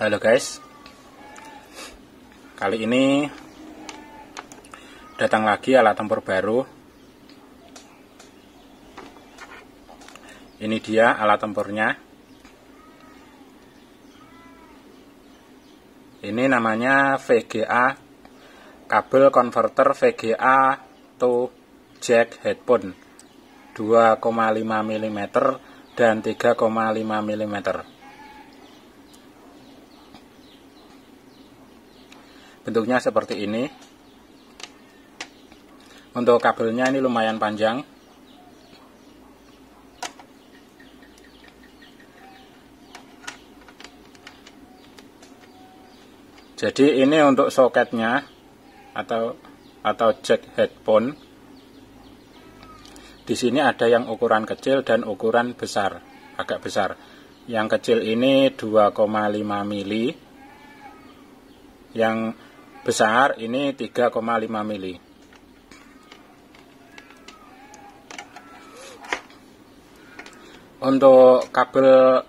Halo guys Kali ini Datang lagi alat tempur baru Ini dia alat tempurnya Ini namanya VGA Kabel converter VGA to jack headphone 2,5 mm dan 3,5 mm bentuknya seperti ini untuk kabelnya ini lumayan panjang jadi ini untuk soketnya atau atau jack headphone di sini ada yang ukuran kecil dan ukuran besar agak besar yang kecil ini 2,5 mili yang besar ini 3,5 mili untuk kabel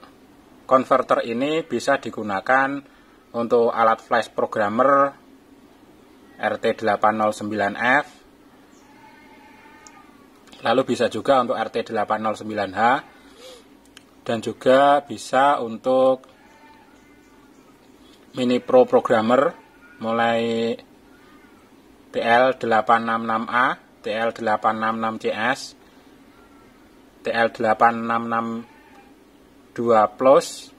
converter ini bisa digunakan untuk alat flash programmer RT809F lalu bisa juga untuk RT809H dan juga bisa untuk mini pro programmer mulai TL866A, TL866CS, TL8662 Plus,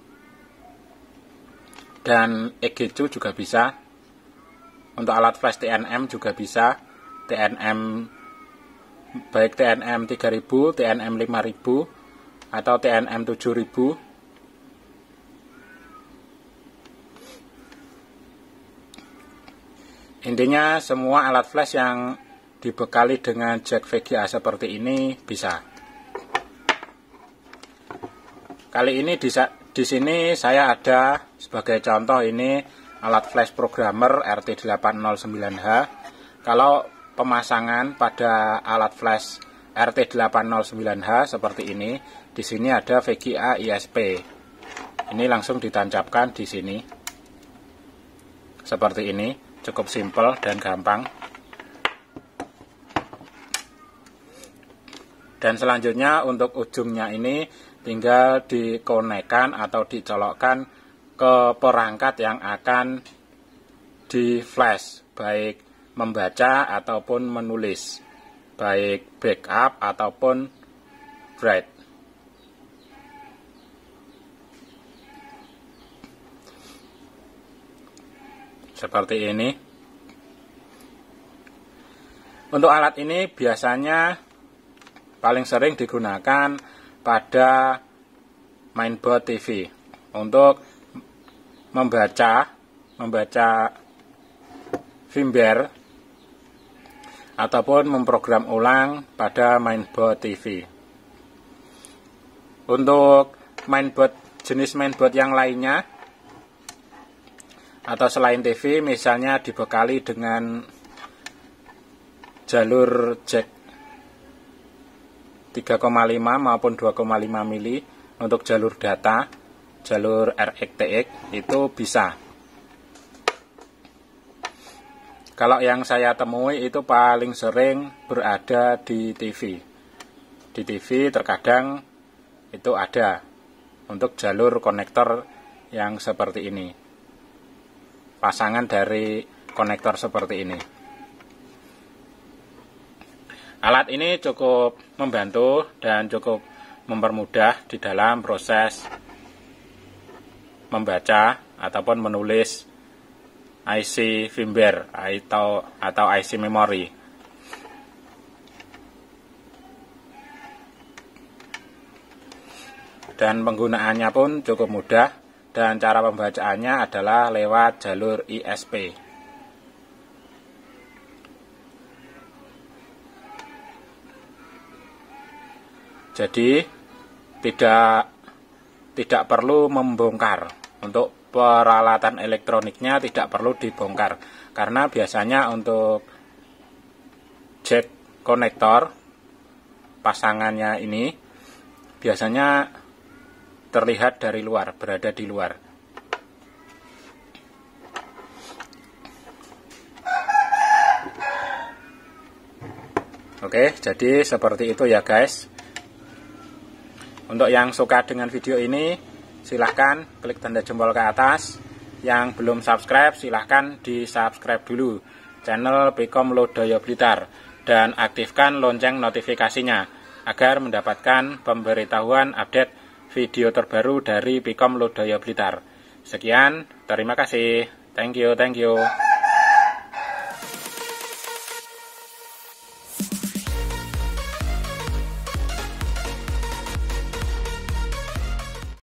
dan EGCU juga bisa. Untuk alat flash TNM juga bisa, TNM baik TNM 3000, TNM 5000, atau TNM 7000 Intinya semua alat flash yang dibekali dengan jack VGA seperti ini bisa. Kali ini di, di sini saya ada sebagai contoh ini alat flash programmer RT809H. Kalau pemasangan pada alat flash RT809H seperti ini, di sini ada VGA ISP. Ini langsung ditancapkan di sini. Seperti ini cukup simpel dan gampang dan selanjutnya untuk ujungnya ini tinggal dikonekkan atau dicolokkan ke perangkat yang akan di flash baik membaca ataupun menulis baik backup ataupun write. seperti ini untuk alat ini biasanya paling sering digunakan pada mainboard TV untuk membaca membaca firmware ataupun memprogram ulang pada mainboard TV. Untuk mainboard jenis mainboard yang lainnya atau selain TV misalnya dibekali dengan jalur jack 3,5 maupun 2,5 mili untuk jalur data jalur RXTX itu bisa kalau yang saya temui itu paling sering berada di TV di TV terkadang itu ada untuk jalur konektor yang seperti ini pasangan dari konektor seperti ini. Alat ini cukup membantu dan cukup mempermudah di dalam proses membaca ataupun menulis IC firmware atau atau IC memory. Dan penggunaannya pun cukup mudah dan cara pembacaannya adalah lewat jalur ISP. Jadi tidak tidak perlu membongkar untuk peralatan elektroniknya tidak perlu dibongkar karena biasanya untuk jack konektor pasangannya ini biasanya terlihat dari luar, berada di luar. Oke, jadi seperti itu ya guys. Untuk yang suka dengan video ini, silahkan klik tanda jempol ke atas. Yang belum subscribe, silahkan di subscribe dulu channel Pekom Lodaya Blitar dan aktifkan lonceng notifikasinya agar mendapatkan pemberitahuan update video terbaru dari Pikom Lodaya Blitar. Sekian, terima kasih. Thank you, thank you.